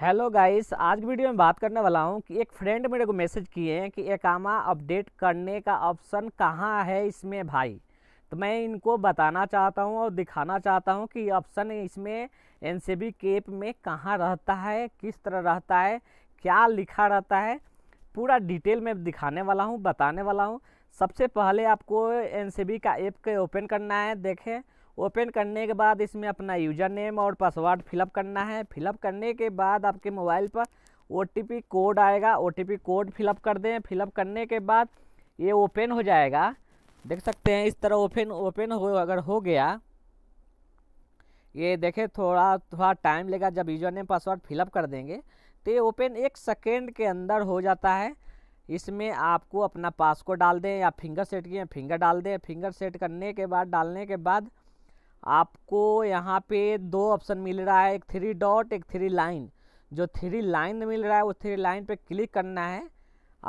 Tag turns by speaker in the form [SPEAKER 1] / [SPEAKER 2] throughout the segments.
[SPEAKER 1] hello guys आज की video में बात करने वाला हूँ कि एक फ्रेंड मेरे को मैसेज किए हैं कि एकामा अपडेट करने का ऑप्शन कहाँ है इसमें भाई तो मैं इनको बताना चाहता हूँ और दिखाना चाहता हूँ कि ऑप्शन इसमें एन सी बी केप में कहाँ रहता है किस तरह रहता है क्या लिखा रहता है पूरा डिटेल में दिखाने वाला हूँ बताने वाला हूँ सबसे पहले आपको एन सी बी का ऐप के ओपन करना है देखें ओपन करने के बाद इसमें अपना यूज़र नेम और पासवर्ड फिलअप करना है फिलअप करने के बाद आपके मोबाइल पर ओ कोड आएगा ओ कोड फिलअप कर दें फिलअप करने के बाद ये ओपन हो जाएगा देख सकते हैं इस तरह ओपन ओपन हो अगर हो गया ये देखें थोड़ा थोड़ा टाइम लेगा जब यूजर नेम पासवर्ड फिलअप कर देंगे तो ये ओपन एक सेकेंड के अंदर हो जाता है इसमें आपको अपना पास डाल दें या फिंगर सेट किए फिंगर डाल दें फिंगर सेट करने के बाद डालने के बाद आपको यहाँ पे दो ऑप्शन मिल रहा है एक थ्री डॉट एक थ्री लाइन जो थ्री लाइन मिल रहा है वो थ्री लाइन पे क्लिक करना है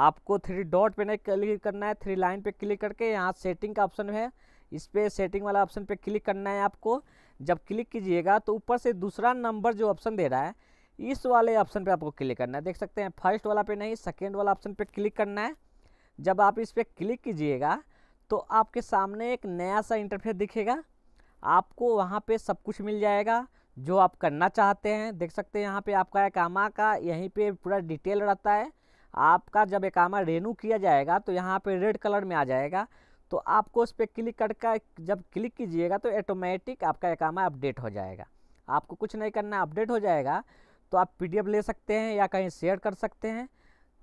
[SPEAKER 1] आपको थ्री डॉट पे नहीं क्लिक करना है थ्री लाइन पे क्लिक करके यहाँ सेटिंग का ऑप्शन है इस पर सेटिंग वाला ऑप्शन पे क्लिक करना है आपको जब क्लिक कीजिएगा तो ऊपर से दूसरा नंबर जो ऑप्शन दे रहा है इस वाले ऑप्शन पर आपको क्लिक करना है देख सकते हैं फर्स्ट वाला पे नहीं सेकेंड वाला ऑप्शन पर क्लिक करना है जब आप इस पर क्लिक कीजिएगा तो आपके सामने एक नया सा इंटरफेस दिखेगा आपको वहाँ पे सब कुछ मिल जाएगा जो आप करना चाहते हैं देख सकते हैं यहाँ पे आपका एकामा का यहीं पे पूरा डिटेल रहता है आपका जब एकामा रेनू किया जाएगा तो यहाँ पे रेड कलर में आ जाएगा तो आपको उस पर क्लिक का जब क्लिक कीजिएगा तो ऑटोमेटिक आपका एकामा अपडेट हो जाएगा आपको कुछ नहीं करना अपडेट हो जाएगा तो आप पी ले सकते हैं या कहीं शेयर कर सकते हैं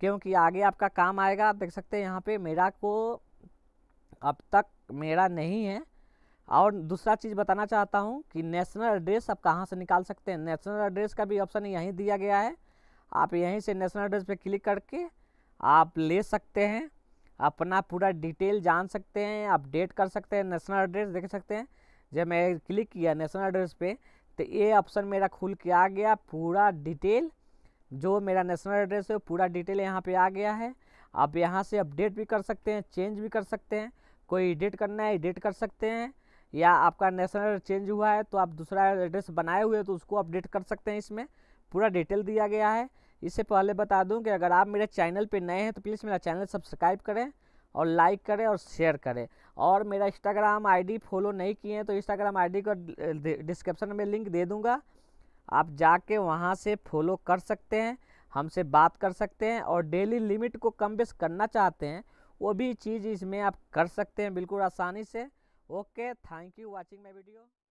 [SPEAKER 1] क्योंकि आगे आपका काम आएगा आप देख सकते हैं यहाँ पर मेरा को अब तक मेरा नहीं है और दूसरा चीज़ बताना चाहता हूँ कि नेशनल एड्रेस आप कहाँ से निकाल सकते हैं नेशनल एड्रेस का भी ऑप्शन यहीं दिया गया है आप यहीं से नेशनल एड्रेस पे क्लिक करके आप ले सकते हैं अपना पूरा डिटेल जान सकते हैं अपडेट कर सकते हैं नेशनल एड्रेस देख सकते हैं जब मैं क्लिक किया नेशनल एड्रेस पे तो ये ऑप्शन मेरा खुल के आ गया पूरा डिटेल जो मेरा नेशनल एड्रेस है पूरा डिटेल यहाँ पे आ गया है आप यहाँ से अपडेट भी कर सकते हैं चेंज भी कर सकते हैं कोई एडिट करना है एडिट कर सकते हैं या आपका नेशनल चेंज हुआ है तो आप दूसरा एड्रेस बनाए हुए तो उसको अपडेट कर सकते हैं इसमें पूरा डिटेल दिया गया है इससे पहले बता दूं कि अगर आप मेरे चैनल पे नए हैं तो प्लीज़ मेरा चैनल सब्सक्राइब करें और लाइक करें और शेयर करें और मेरा इंस्टाग्राम आईडी फॉलो नहीं किए हैं तो इंस्टाग्राम आईडी का डिस्क्रिप्शन में लिंक दे दूँगा आप जाके वहाँ से फॉलो कर सकते हैं हमसे बात कर सकते हैं और डेली लिमिट को कम बेस करना चाहते हैं वो भी चीज़ इसमें आप कर सकते हैं बिल्कुल आसानी से okay thank you watching my video